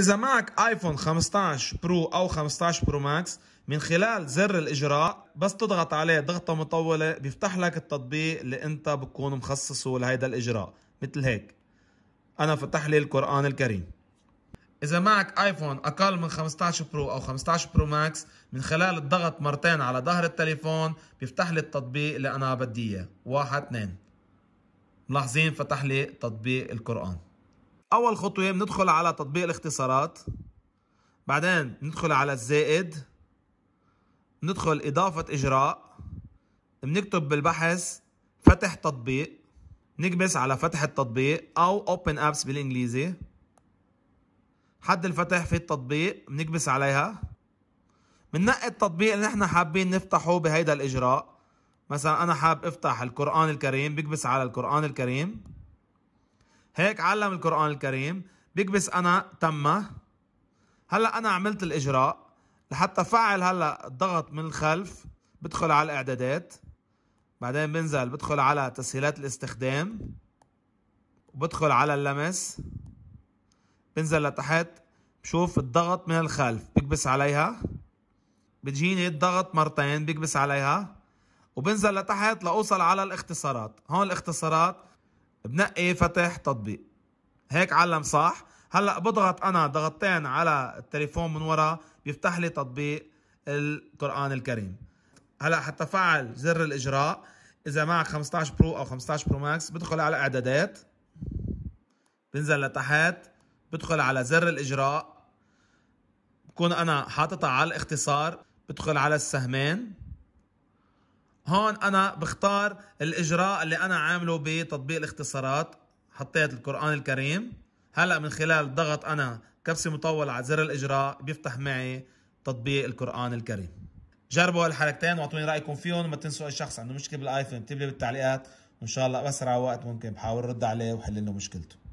إذا معك آيفون 15 برو أو 15 برو ماكس من خلال زر الإجراء بس تضغط عليه ضغطة مطولة بيفتح لك التطبيق اللي أنت بتكون مخصصه لهيدا الإجراء مثل هيك أنا فتح لي القرآن الكريم إذا معك آيفون أقل من 15 برو أو 15 برو ماكس من خلال الضغط مرتين على ظهر التليفون بيفتح لي التطبيق اللي أنا بدي إياه واحد اثنين ملاحظين فتح لي تطبيق القرآن اول خطوه بندخل على تطبيق الاختصارات بعدين بندخل على الزائد بندخل اضافه اجراء بنكتب بالبحث فتح تطبيق نكبس على فتح التطبيق او open apps بالانجليزي حد الفتح في التطبيق بنكبس عليها بننقي التطبيق اللي نحن حابين نفتحه بهيدا الاجراء مثلا انا حاب افتح القران الكريم بكبس على القران الكريم هيك علم القرآن الكريم بكبس أنا تم هلا أنا عملت الإجراء لحتى فعل هلا الضغط من الخلف بدخل على الإعدادات بعدين بنزل بدخل على تسهيلات الاستخدام وبدخل على اللمس بنزل لتحت بشوف الضغط من الخلف بكبس عليها بتجيني الضغط مرتين بكبس عليها وبنزل لتحت لأوصل على الاختصارات هون الاختصارات بنقي إيه فتح تطبيق هيك علم صح هلا بضغط انا ضغطتين على التليفون من ورا بيفتح لي تطبيق القران الكريم هلا حتى فعل زر الاجراء اذا معك 15 برو او 15 برو ماكس بدخل على اعدادات بنزل لتحت بدخل على زر الاجراء بكون انا حاططها على الاختصار بدخل على السهمين هون انا بختار الاجراء اللي انا عامله بتطبيق الاختصارات حطيت القران الكريم هلا من خلال ضغط انا كبسه مطول على زر الاجراء بيفتح معي تطبيق القران الكريم جربوا هالحركتين واعطوني رايكم فيهم وما تنسوا اي شخص عنده مشكله بالايفون اكتب لي بالتعليقات وان شاء الله باسرع وقت ممكن بحاول ارد عليه وحل له مشكلته